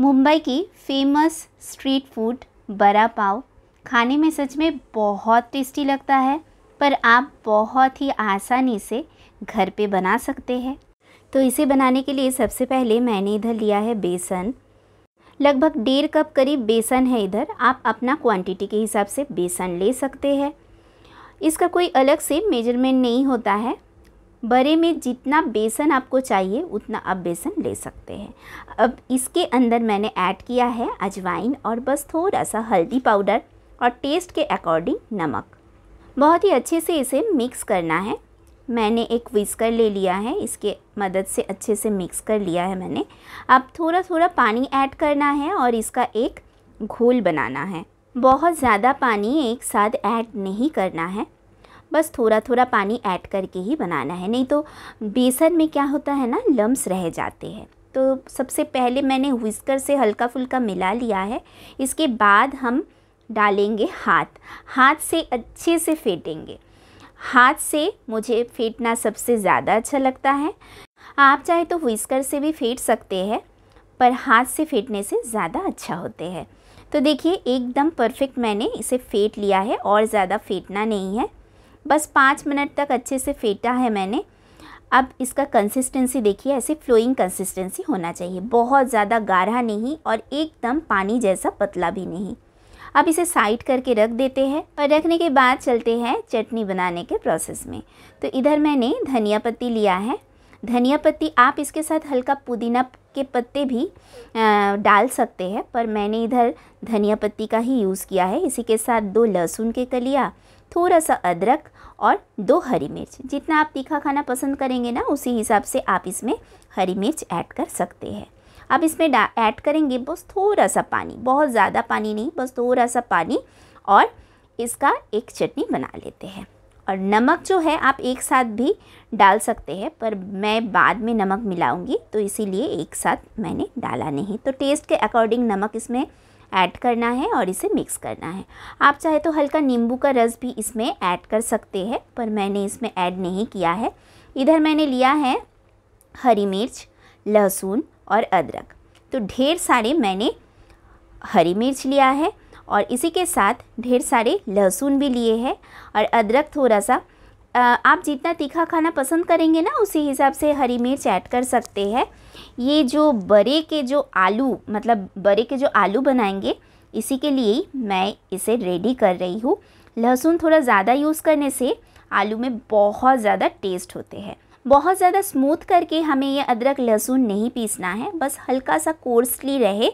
मुंबई की famous street food बड़ा पाव खाने में सच में बहुत टेस्टी लगता है पर आप बहुत ही आसानी से घर पे बना सकते हैं तो इसे बनाने के लिए सबसे पहले मैंने इधर लिया है बेसन लगभग डेढ़ कप करीब बेसन है इधर आप अपना क्वांटिटी के हिसाब से बेसन ले सकते हैं इसका कोई अलग से मेजरमेंट नहीं होता है बड़े में जितना बेसन आपको चाहिए उतना आप बेसन ले सकते हैं अब इसके अंदर मैंने ऐड किया है अजवाइन और बस थोड़ा सा हल्दी पाउडर और टेस्ट के अकॉर्डिंग नमक बहुत ही अच्छे से इसे मिक्स करना है मैंने एक विस्कर ले लिया है इसके मदद से अच्छे से मिक्स कर लिया है मैंने अब थोड़ा थोड़ा पानी ऐड करना है और इसका एक घोल बनाना है बहुत ज़्यादा पानी एक साथ ऐड नहीं करना है बस थोड़ा थोड़ा पानी ऐड करके ही बनाना है नहीं तो बेसन में क्या होता है ना लम्स रह जाते हैं तो सबसे पहले मैंने व्हिस्कर से हल्का फुल्का मिला लिया है इसके बाद हम डालेंगे हाथ हाथ से अच्छे से फेंटेंगे हाथ से मुझे फेंटना सबसे ज़्यादा अच्छा लगता है आप चाहे तो व्हिस्कर से भी फेंट सकते हैं पर हाथ से फेंटने से ज़्यादा अच्छा होते हैं तो देखिए एकदम परफेक्ट मैंने इसे फेंट लिया है और ज़्यादा फेंटना नहीं है बस पाँच मिनट तक अच्छे से फेंटा है मैंने अब इसका कंसिस्टेंसी देखिए ऐसे फ्लोइंग कंसिस्टेंसी होना चाहिए बहुत ज़्यादा गाढ़ा नहीं और एकदम पानी जैसा पतला भी नहीं अब इसे साइड करके रख देते हैं और रखने के बाद चलते हैं चटनी बनाने के प्रोसेस में तो इधर मैंने धनिया पत्ती लिया है धनिया पत्ती आप इसके साथ हल्का पुदीना के पत्ते भी आ, डाल सकते हैं पर मैंने इधर धनिया पत्ती का ही यूज़ किया है इसी के साथ दो लहसुन के कलिया थोड़ा सा अदरक और दो हरी मिर्च जितना आप तीखा खाना पसंद करेंगे ना उसी हिसाब से आप इसमें हरी मिर्च ऐड कर सकते हैं अब इसमें ऐड करेंगे बस थोड़ा सा पानी बहुत ज़्यादा पानी नहीं बस थोड़ा सा पानी और इसका एक चटनी बना लेते हैं और नमक जो है आप एक साथ भी डाल सकते हैं पर मैं बाद में नमक मिलाऊंगी तो इसीलिए एक साथ मैंने डाला नहीं तो टेस्ट के अकॉर्डिंग नमक इसमें ऐड करना है और इसे मिक्स करना है आप चाहे तो हल्का नींबू का रस भी इसमें ऐड कर सकते हैं पर मैंने इसमें ऐड नहीं किया है इधर मैंने लिया है हरी मिर्च लहसुन और अदरक तो ढेर सारे मैंने हरी मिर्च लिया है और इसी के साथ ढेर सारे लहसुन भी लिए हैं और अदरक थोड़ा सा आप जितना तीखा खाना पसंद करेंगे ना उसी हिसाब से हरी मिर्च ऐड कर सकते हैं ये जो बड़े के जो आलू मतलब बड़े के जो आलू बनाएंगे इसी के लिए मैं इसे रेडी कर रही हूँ लहसुन थोड़ा ज़्यादा यूज़ करने से आलू में बहुत ज़्यादा टेस्ट होते हैं बहुत ज़्यादा स्मूथ करके हमें ये अदरक लहसुन नहीं पीसना है बस हल्का सा कोर्सली रहे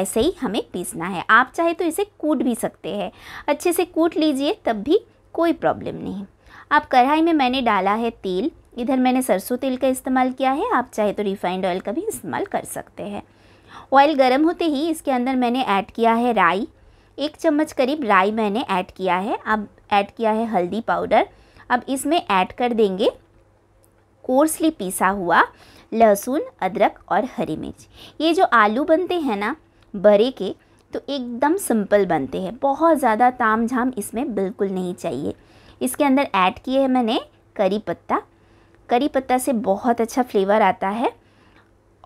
ऐसे ही हमें पीसना है आप चाहे तो इसे कूट भी सकते हैं अच्छे से कूट लीजिए तब भी कोई प्रॉब्लम नहीं आप कढ़ाई में मैंने डाला है तेल इधर मैंने सरसों तेल का इस्तेमाल किया है आप चाहे तो रिफाइंड ऑयल का भी इस्तेमाल कर सकते हैं ऑयल गर्म होते ही इसके अंदर मैंने ऐड किया है राई एक चम्मच करीब राई मैंने ऐड किया है अब ऐड किया है हल्दी पाउडर अब इसमें ऐड कर देंगे कोर्सली पीसा हुआ लहसुन अदरक और हरी मिर्च ये जो आलू बनते हैं ना बड़े के तो एकदम सिंपल बनते हैं बहुत ज़्यादा ताम झाम इसमें बिल्कुल नहीं चाहिए इसके अंदर ऐड किए हैं मैंने करी पत्ता करी पत्ता से बहुत अच्छा फ्लेवर आता है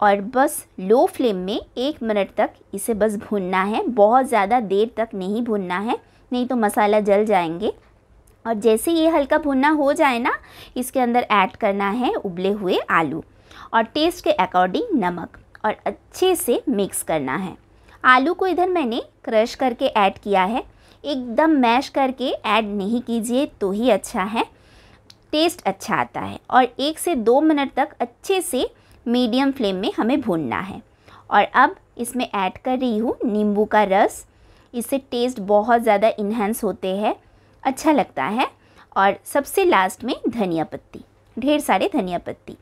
और बस लो फ्लेम में एक मिनट तक इसे बस भूनना है बहुत ज़्यादा देर तक नहीं भूनना है नहीं तो मसाला जल जाएंगे और जैसे ये हल्का भुनना हो जाए ना इसके अंदर ऐड करना है उबले हुए आलू और टेस्ट के अकॉर्डिंग नमक और अच्छे से मिक्स करना है आलू को इधर मैंने क्रश करके ऐड किया है एकदम मैश करके ऐड नहीं कीजिए तो ही अच्छा है टेस्ट अच्छा आता है और एक से दो मिनट तक अच्छे से मीडियम फ्लेम में हमें भूनना है और अब इसमें ऐड कर रही हूँ नींबू का रस इससे टेस्ट बहुत ज़्यादा इन्हेंस होते हैं अच्छा लगता है और सबसे लास्ट में धनिया पत्ती ढेर सारे धनिया पत्ती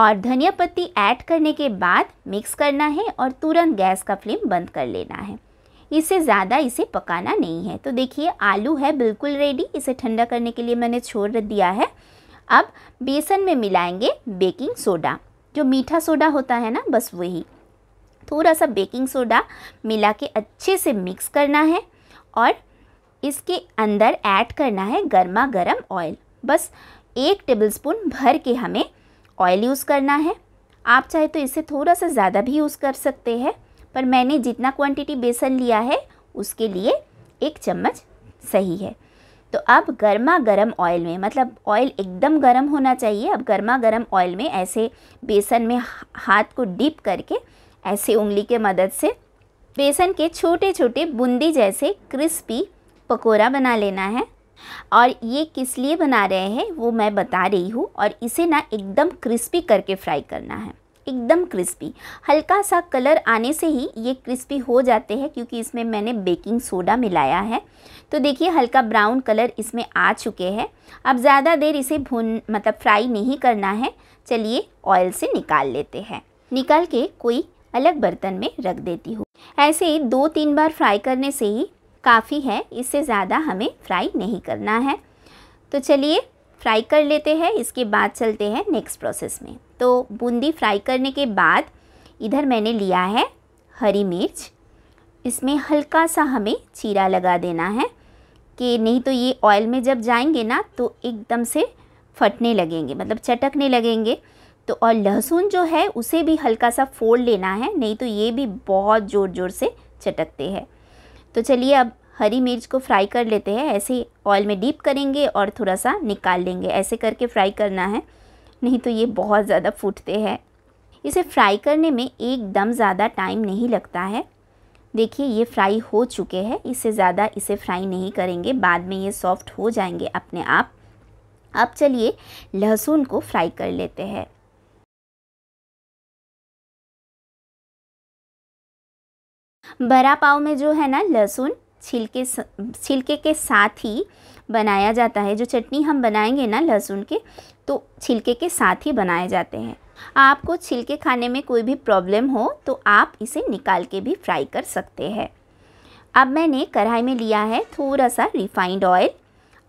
और धनिया पत्ती ऐड करने के बाद मिक्स करना है और तुरंत गैस का फ्लेम बंद कर लेना है इसे ज़्यादा इसे पकाना नहीं है तो देखिए आलू है बिल्कुल रेडी इसे ठंडा करने के लिए मैंने छोड़ दिया है अब बेसन में मिलाएंगे बेकिंग सोडा जो मीठा सोडा होता है ना बस वही थोड़ा सा बेकिंग सोडा मिला के अच्छे से मिक्स करना है और इसके अंदर ऐड करना है गर्मा गर्म ऑयल बस एक टेबलस्पून भर के हमें ऑयल यूज़ करना है आप चाहे तो इसे थोड़ा सा ज़्यादा भी यूज़ कर सकते हैं पर मैंने जितना क्वांटिटी बेसन लिया है उसके लिए एक चम्मच सही है तो अब गर्मा गर्म ऑयल में मतलब ऑयल एकदम गर्म होना चाहिए अब गर्मा गर्म ऑयल में ऐसे बेसन में हाथ को डीप करके ऐसे उंगली के मदद से बेसन के छोटे छोटे बूंदी जैसे क्रिस्पी पकोड़ा बना लेना है और ये किस लिए बना रहे हैं वो मैं बता रही हूँ और इसे ना एकदम क्रिस्पी करके फ्राई करना है एकदम क्रिस्पी हल्का सा कलर आने से ही ये क्रिस्पी हो जाते हैं क्योंकि इसमें मैंने बेकिंग सोडा मिलाया है तो देखिए हल्का ब्राउन कलर इसमें आ चुके हैं अब ज़्यादा देर इसे भून मतलब फ्राई नहीं करना है चलिए ऑयल से निकाल लेते हैं निकाल के कोई अलग बर्तन में रख देती हूँ ऐसे ही दो तीन बार फ्राई करने से ही काफ़ी है इससे ज़्यादा हमें फ्राई नहीं करना है तो चलिए फ्राई कर लेते हैं इसके बाद चलते हैं नेक्स्ट प्रोसेस में तो बूंदी फ्राई करने के बाद इधर मैंने लिया है हरी मिर्च इसमें हल्का सा हमें चीरा लगा देना है कि नहीं तो ये ऑयल में जब जाएंगे ना तो एकदम से फटने लगेंगे मतलब चटकने लगेंगे तो और लहसुन जो है उसे भी हल्का सा फोड़ लेना है नहीं तो ये भी बहुत ज़ोर ज़ोर से चटकते हैं तो चलिए अब हरी मिर्च को फ्राई कर लेते हैं ऐसे ऑयल में डीप करेंगे और थोड़ा सा निकाल लेंगे ऐसे करके फ्राई करना है नहीं तो ये बहुत ज़्यादा फूटते हैं इसे फ्राई करने में एकदम ज़्यादा टाइम नहीं लगता है देखिए ये फ्राई हो चुके हैं इससे ज़्यादा इसे फ्राई नहीं करेंगे बाद में ये सॉफ्ट हो जाएंगे अपने आप अब चलिए लहसुन को फ्राई कर लेते हैं बड़ा पाव में जो है ना लहसुन छिलके छिलके के साथ ही बनाया जाता है जो चटनी हम बनाएंगे ना लहसुन के तो छिलके के साथ ही बनाए जाते हैं आपको छिलके खाने में कोई भी प्रॉब्लम हो तो आप इसे निकाल के भी फ्राई कर सकते हैं अब मैंने कढ़ाई में लिया है थोड़ा सा रिफाइंड ऑयल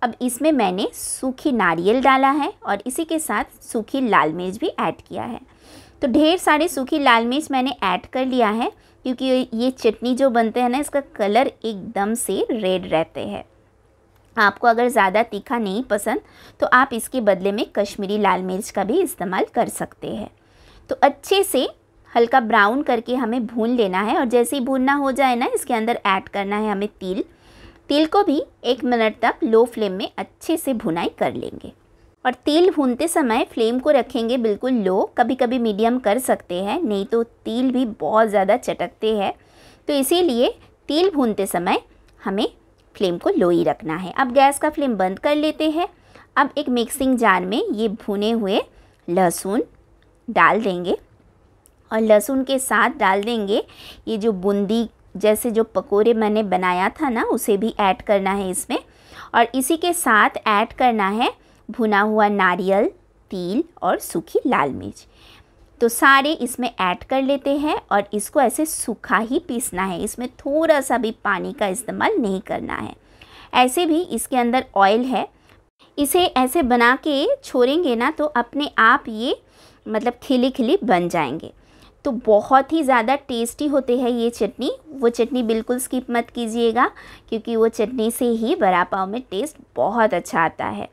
अब इसमें मैंने सूखी नारियल डाला है और इसी के साथ सूखी लाल मिर्च भी ऐड किया है तो ढेर सारे सूखी लाल मिर्च मैंने ऐड कर लिया है क्योंकि ये चटनी जो बनते हैं ना इसका कलर एकदम से रेड रहते हैं आपको अगर ज़्यादा तीखा नहीं पसंद तो आप इसके बदले में कश्मीरी लाल मिर्च का भी इस्तेमाल कर सकते हैं तो अच्छे से हल्का ब्राउन करके हमें भून लेना है और जैसे ही भूनना हो जाए ना इसके अंदर ऐड करना है हमें तिल तिल को भी एक मिनट तक लो फ्लेम में अच्छे से भुनाई कर लेंगे और तेल भूनते समय फ्लेम को रखेंगे बिल्कुल लो कभी कभी मीडियम कर सकते हैं नहीं तो तेल भी बहुत ज़्यादा चटकते हैं तो इसीलिए तेल भूनते समय हमें फ्लेम को लो ही रखना है अब गैस का फ्लेम बंद कर लेते हैं अब एक मिक्सिंग जार में ये भुने हुए लहसुन डाल देंगे और लहसुन के साथ डाल देंगे ये जो बूंदी जैसे जो पकोड़े मैंने बनाया था ना उसे भी ऐड करना है इसमें और इसी के साथ ऐड करना है भुना हुआ नारियल तिल और सूखी लाल मिर्च तो सारे इसमें ऐड कर लेते हैं और इसको ऐसे सूखा ही पीसना है इसमें थोड़ा सा भी पानी का इस्तेमाल नहीं करना है ऐसे भी इसके अंदर ऑयल है इसे ऐसे बना के छोड़ेंगे ना तो अपने आप ये मतलब खिली खिली बन जाएंगे तो बहुत ही ज़्यादा टेस्टी होते हैं ये चटनी वो चटनी बिल्कुल स्किप मत कीजिएगा क्योंकि वो चटनी से ही बड़ा पाव में टेस्ट बहुत अच्छा आता है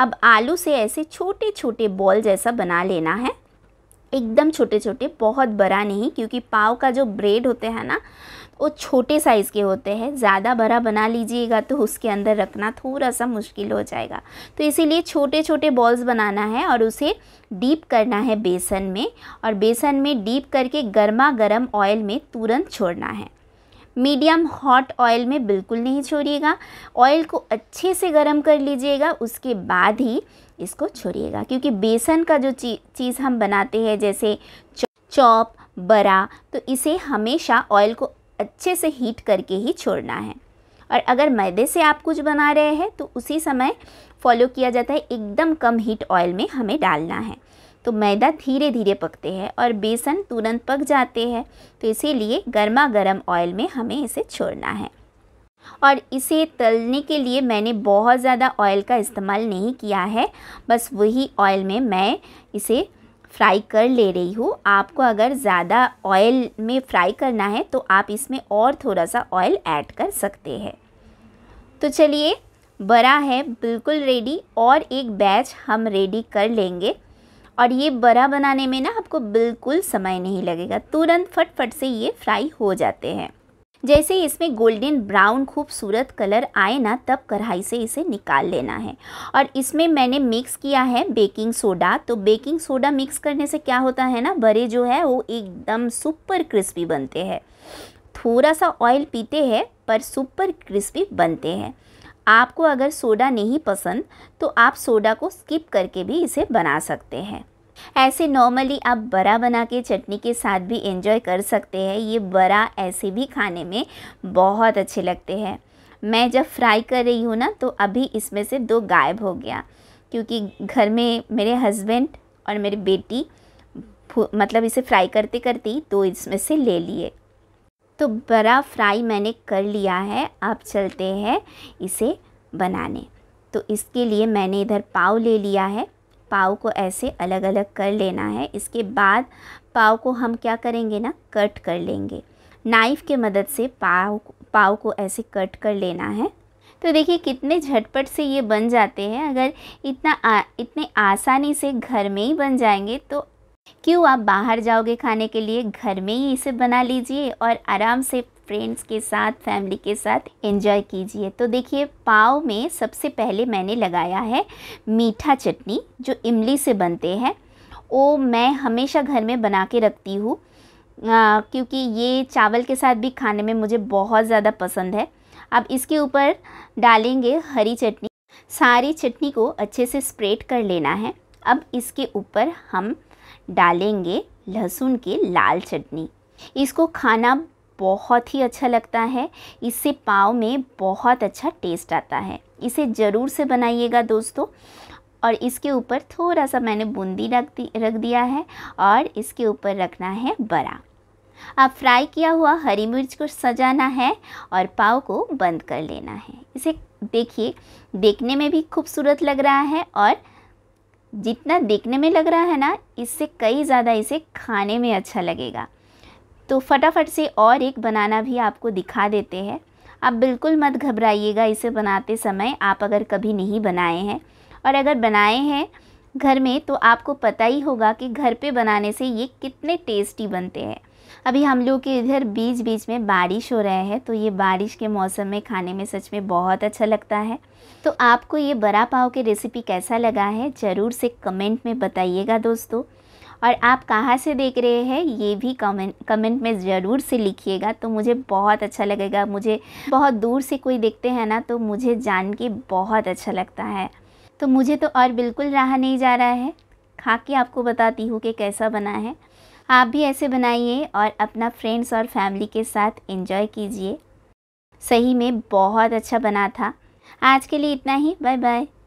अब आलू से ऐसे छोटे छोटे बॉल जैसा बना लेना है एकदम छोटे छोटे बहुत बड़ा नहीं क्योंकि पाव का जो ब्रेड होते हैं ना वो छोटे साइज़ के होते हैं ज़्यादा बड़ा बना लीजिएगा तो उसके अंदर रखना थोड़ा सा मुश्किल हो जाएगा तो इसीलिए छोटे छोटे बॉल्स बनाना है और उसे डीप करना है बेसन में और बेसन में डीप करके गर्मा गर्म ऑयल में तुरंत छोड़ना है मीडियम हॉट ऑयल में बिल्कुल नहीं छोड़िएगा ऑयल को अच्छे से गर्म कर लीजिएगा उसके बाद ही इसको छोड़िएगा क्योंकि बेसन का जो ची, चीज़ हम बनाते हैं जैसे चॉप बरा तो इसे हमेशा ऑयल को अच्छे से हीट करके ही छोड़ना है और अगर मैदे से आप कुछ बना रहे हैं तो उसी समय फॉलो किया जाता है एकदम कम हीट ऑयल में हमें डालना है तो मैदा धीरे धीरे पकते हैं और बेसन तुरंत पक जाते हैं तो इसीलिए गर्मा गर्म ऑयल में हमें इसे छोड़ना है और इसे तलने के लिए मैंने बहुत ज़्यादा ऑयल का इस्तेमाल नहीं किया है बस वही ऑयल में मैं इसे फ्राई कर ले रही हूँ आपको अगर ज़्यादा ऑयल में फ्राई करना है तो आप इसमें और थोड़ा सा ऑयल ऐड कर सकते हैं तो चलिए बड़ा है बिल्कुल रेडी और एक बैच हम रेडी कर लेंगे और ये बड़ा बनाने में ना आपको बिल्कुल समय नहीं लगेगा तुरंत फटफट से ये फ्राई हो जाते हैं जैसे इसमें गोल्डन ब्राउन खूबसूरत कलर आए ना तब कढ़ाई से इसे निकाल लेना है और इसमें मैंने मिक्स किया है बेकिंग सोडा तो बेकिंग सोडा मिक्स करने से क्या होता है ना बड़े जो है वो एकदम सुपर क्रिस्पी बनते हैं थोड़ा सा ऑयल पीते हैं पर सुपर क्रिस्पी बनते हैं आपको अगर सोडा नहीं पसंद तो आप सोडा को स्किप करके भी इसे बना सकते हैं ऐसे नॉर्मली आप बड़ा बना के चटनी के साथ भी एंजॉय कर सकते हैं ये बड़ा ऐसे भी खाने में बहुत अच्छे लगते हैं मैं जब फ्राई कर रही हूँ ना तो अभी इसमें से दो गायब हो गया क्योंकि घर में मेरे हस्बैंड और मेरी बेटी मतलब इसे फ्राई करते करते ही दो इसमें से ले लिए तो बड़ा फ्राई मैंने कर लिया है अब चलते हैं इसे बनाने तो इसके लिए मैंने इधर पाव ले लिया है पाव को ऐसे अलग अलग कर लेना है इसके बाद पाव को हम क्या करेंगे ना कट कर लेंगे नाइफ़ के मदद से पाव पाव को ऐसे कट कर लेना है तो देखिए कितने झटपट से ये बन जाते हैं अगर इतना आ, इतने आसानी से घर में ही बन जाएंगे तो क्यों आप बाहर जाओगे खाने के लिए घर में ही इसे बना लीजिए और आराम से फ्रेंड्स के साथ फैमिली के साथ एंजॉय कीजिए तो देखिए पाव में सबसे पहले मैंने लगाया है मीठा चटनी जो इमली से बनते हैं वो मैं हमेशा घर में बना के रखती हूँ क्योंकि ये चावल के साथ भी खाने में मुझे बहुत ज़्यादा पसंद है अब इसके ऊपर डालेंगे हरी चटनी सारी चटनी को अच्छे से स्प्रेड कर लेना है अब इसके ऊपर हम डालेंगे लहसुन के लाल चटनी इसको खाना बहुत ही अच्छा लगता है इससे पाव में बहुत अच्छा टेस्ट आता है इसे ज़रूर से बनाइएगा दोस्तों और इसके ऊपर थोड़ा सा मैंने बूंदी रख दी रख दिया है और इसके ऊपर रखना है बड़ा अब फ्राई किया हुआ हरी मिर्च को सजाना है और पाव को बंद कर लेना है इसे देखिए देखने में भी खूबसूरत लग रहा है और जितना देखने में लग रहा है ना इससे कई ज़्यादा इसे खाने में अच्छा लगेगा तो फटाफट से और एक बनाना भी आपको दिखा देते हैं आप बिल्कुल मत घबराइएगा इसे बनाते समय आप अगर कभी नहीं बनाए हैं और अगर बनाए हैं घर में तो आपको पता ही होगा कि घर पे बनाने से ये कितने टेस्टी बनते हैं अभी हम लोग के इधर बीच बीच में बारिश हो रहा है तो ये बारिश के मौसम में खाने में सच में बहुत अच्छा लगता है तो आपको ये बड़ा पाव की रेसिपी कैसा लगा है ज़रूर से कमेंट में बताइएगा दोस्तों और आप कहाँ से देख रहे हैं ये भी कमेंट कमेंट में ज़रूर से लिखिएगा तो मुझे बहुत अच्छा लगेगा मुझे बहुत दूर से कोई देखते हैं ना तो मुझे जान के बहुत अच्छा लगता है तो मुझे तो और बिल्कुल रहा नहीं जा रहा है खा के आपको बताती हूँ कि कैसा बना है आप भी ऐसे बनाइए और अपना फ्रेंड्स और फैमिली के साथ एंजॉय कीजिए सही में बहुत अच्छा बना था आज के लिए इतना ही बाय बाय